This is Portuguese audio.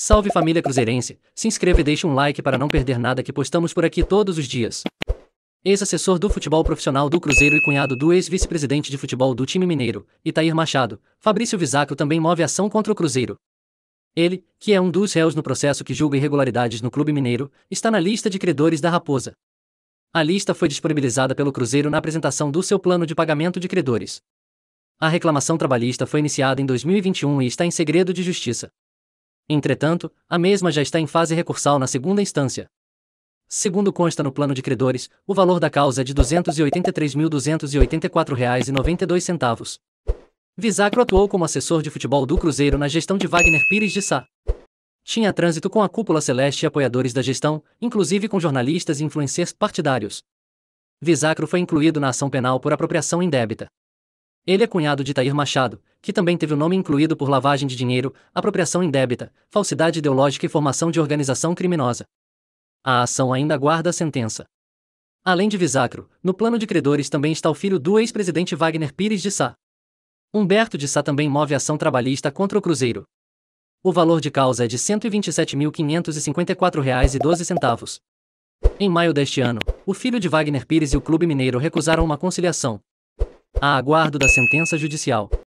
Salve família cruzeirense, se inscreva e deixe um like para não perder nada que postamos por aqui todos os dias. Ex-assessor do futebol profissional do Cruzeiro e cunhado do ex-vice-presidente de futebol do time mineiro, Itair Machado, Fabrício Visacro também move ação contra o Cruzeiro. Ele, que é um dos réus no processo que julga irregularidades no clube mineiro, está na lista de credores da Raposa. A lista foi disponibilizada pelo Cruzeiro na apresentação do seu plano de pagamento de credores. A reclamação trabalhista foi iniciada em 2021 e está em segredo de justiça. Entretanto, a mesma já está em fase recursal na segunda instância. Segundo consta no plano de credores, o valor da causa é de R$ 283.284,92. Visacro atuou como assessor de futebol do Cruzeiro na gestão de Wagner Pires de Sá. Tinha trânsito com a cúpula celeste e apoiadores da gestão, inclusive com jornalistas e influencers partidários. Visacro foi incluído na ação penal por apropriação indébita. Ele é cunhado de Tair Machado, que também teve o nome incluído por lavagem de dinheiro, apropriação indébita, falsidade ideológica e formação de organização criminosa. A ação ainda guarda a sentença. Além de Visacro, no plano de credores também está o filho do ex-presidente Wagner Pires de Sá. Humberto de Sá também move ação trabalhista contra o Cruzeiro. O valor de causa é de R$ 127.554,12. Em maio deste ano, o filho de Wagner Pires e o Clube Mineiro recusaram uma conciliação, a aguardo da sentença judicial.